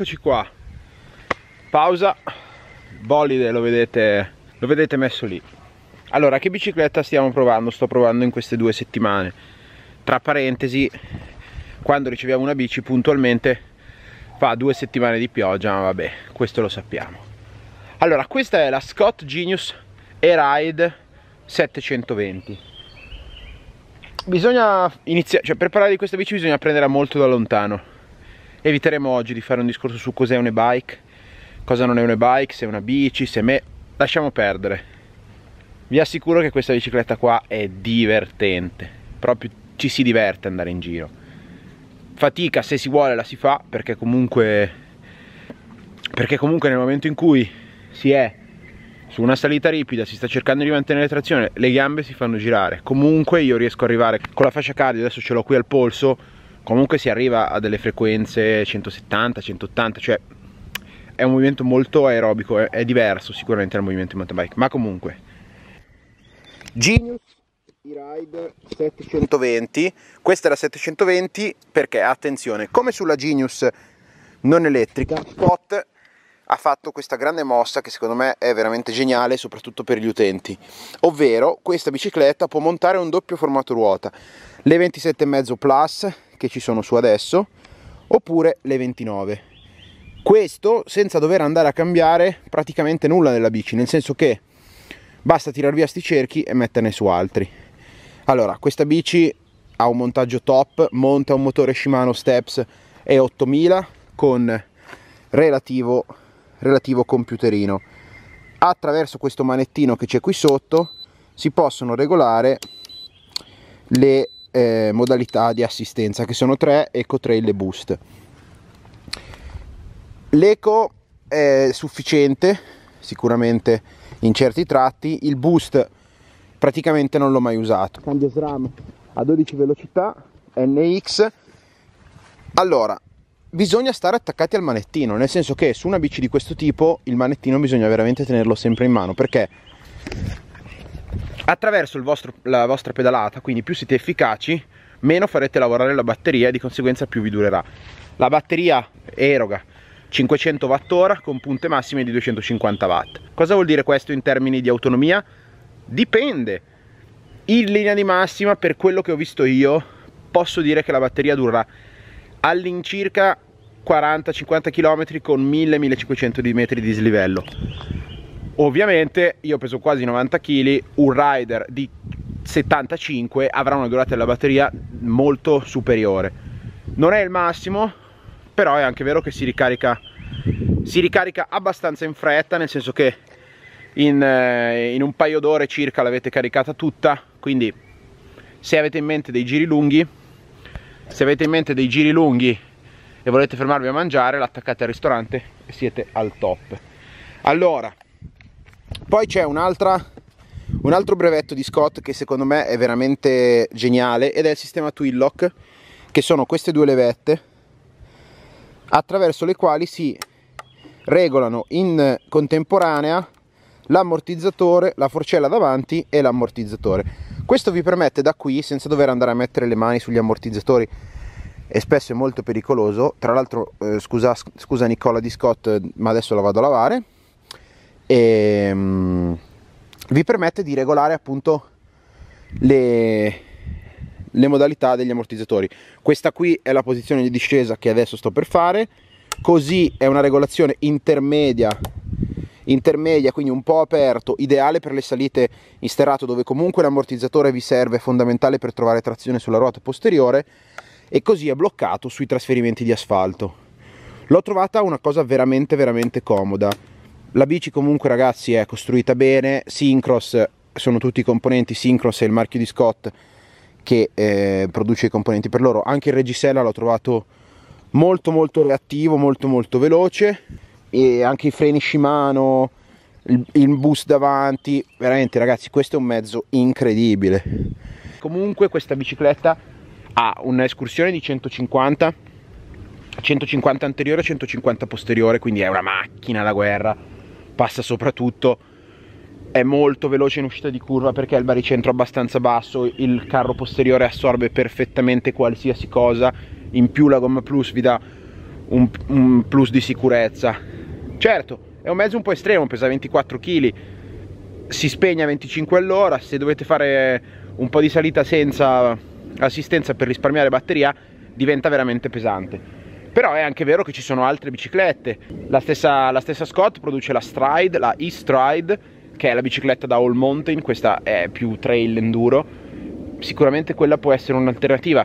eccoci qua pausa bolide lo vedete lo vedete messo lì allora che bicicletta stiamo provando sto provando in queste due settimane tra parentesi quando riceviamo una bici puntualmente fa due settimane di pioggia ma vabbè questo lo sappiamo allora questa è la Scott Genius E-Ride 720 bisogna iniziare cioè per parlare di questa bici bisogna prenderla molto da lontano Eviteremo oggi di fare un discorso su cos'è un e-bike, cosa non è un e-bike, se è una bici, se è me... Lasciamo perdere. Vi assicuro che questa bicicletta qua è divertente, proprio ci si diverte andare in giro. Fatica se si vuole la si fa perché comunque, perché comunque nel momento in cui si è su una salita ripida, si sta cercando di mantenere trazione, le gambe si fanno girare. Comunque io riesco ad arrivare con la fascia cardio, adesso ce l'ho qui al polso, comunque si arriva a delle frequenze 170, 180, cioè è un movimento molto aerobico, è, è diverso sicuramente dal movimento in mountain bike, ma comunque. Genius e ride 720, questa è la 720 perché attenzione, come sulla Genius non elettrica, Spot ha fatto questa grande mossa che secondo me è veramente geniale soprattutto per gli utenti ovvero questa bicicletta può montare un doppio formato ruota le 27,5 plus che ci sono su adesso oppure le 29 questo senza dover andare a cambiare praticamente nulla della bici nel senso che basta tirar via sti cerchi e metterne su altri allora questa bici ha un montaggio top monta un motore Shimano Steps E8000 con relativo, relativo computerino attraverso questo manettino che c'è qui sotto si possono regolare le eh, modalità di assistenza che sono tre eco trail e boost l'eco è sufficiente sicuramente in certi tratti il boost praticamente non l'ho mai usato cambio SRAM a 12 velocità NX allora bisogna stare attaccati al manettino nel senso che su una bici di questo tipo il manettino bisogna veramente tenerlo sempre in mano perché attraverso vostro, la vostra pedalata, quindi più siete efficaci, meno farete lavorare la batteria e di conseguenza più vi durerà. La batteria eroga 500 Wh con punte massime di 250 Watt. Cosa vuol dire questo in termini di autonomia? Dipende. In linea di massima, per quello che ho visto io, posso dire che la batteria durerà all'incirca 40-50 km con 1000-1500 metri di dislivello. Ovviamente io peso quasi 90 kg, un rider di 75 avrà una durata della batteria molto superiore. Non è il massimo, però è anche vero che si ricarica, si ricarica abbastanza in fretta, nel senso che in, eh, in un paio d'ore circa l'avete caricata tutta, quindi se avete in mente dei giri lunghi, se avete in mente dei giri lunghi e volete fermarvi a mangiare, l'attaccate al ristorante e siete al top. Allora, poi c'è un altro brevetto di Scott che secondo me è veramente geniale ed è il sistema Twillock, che sono queste due levette attraverso le quali si regolano in contemporanea l'ammortizzatore, la forcella davanti e l'ammortizzatore. Questo vi permette da qui, senza dover andare a mettere le mani sugli ammortizzatori, e spesso è molto pericoloso, tra l'altro eh, scusa, scusa Nicola di Scott, ma adesso la vado a lavare, e um, vi permette di regolare appunto le, le modalità degli ammortizzatori questa qui è la posizione di discesa che adesso sto per fare così è una regolazione intermedia intermedia quindi un po' aperto ideale per le salite in sterrato dove comunque l'ammortizzatore vi serve fondamentale per trovare trazione sulla ruota posteriore e così è bloccato sui trasferimenti di asfalto l'ho trovata una cosa veramente veramente comoda la bici comunque ragazzi è costruita bene, Syncross sono tutti i componenti, Syncross è il marchio di Scott che eh, produce i componenti per loro, anche il Regisella l'ho trovato molto molto reattivo, molto molto veloce e anche i freni Shimano, il, il boost davanti, veramente ragazzi questo è un mezzo incredibile. Comunque questa bicicletta ha un'escursione di 150 150 anteriore e 150 posteriore, quindi è una macchina da guerra passa soprattutto è molto veloce in uscita di curva perché ha il baricentro abbastanza basso, il carro posteriore assorbe perfettamente qualsiasi cosa, in più la gomma plus vi dà un, un plus di sicurezza. Certo, è un mezzo un po' estremo, pesa 24 kg, si spegne a 25 all'ora, se dovete fare un po' di salita senza assistenza per risparmiare batteria diventa veramente pesante però è anche vero che ci sono altre biciclette la stessa, la stessa Scott produce la Stride, la E-Stride che è la bicicletta da all mountain questa è più trail enduro sicuramente quella può essere un'alternativa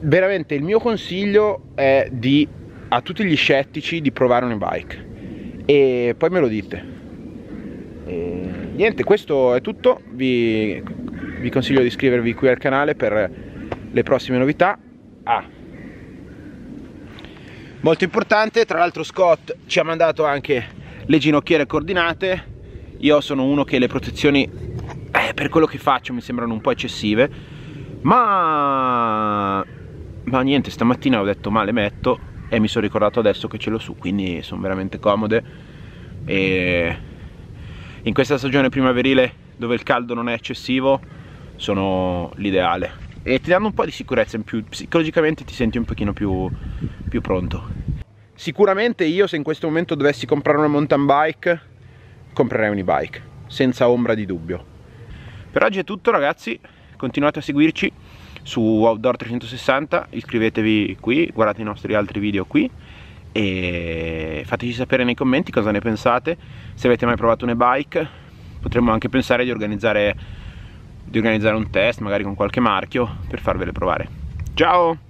veramente il mio consiglio è di a tutti gli scettici di provare un bike e poi me lo dite e niente questo è tutto vi, vi consiglio di iscrivervi qui al canale per le prossime novità ah molto importante tra l'altro Scott ci ha mandato anche le ginocchiere coordinate io sono uno che le protezioni eh, per quello che faccio mi sembrano un po' eccessive ma ma niente stamattina ho detto male metto e mi sono ricordato adesso che ce l'ho su quindi sono veramente comode e in questa stagione primaverile dove il caldo non è eccessivo sono l'ideale e ti danno un po' di sicurezza in più, psicologicamente ti senti un pochino più, più pronto. Sicuramente io se in questo momento dovessi comprare una mountain bike, comprerei un'e-bike, senza ombra di dubbio. Per oggi è tutto ragazzi, continuate a seguirci su Outdoor 360, iscrivetevi qui, guardate i nostri altri video qui e fateci sapere nei commenti cosa ne pensate, se avete mai provato un'e-bike, potremmo anche pensare di organizzare di organizzare un test magari con qualche marchio per farvele provare. Ciao!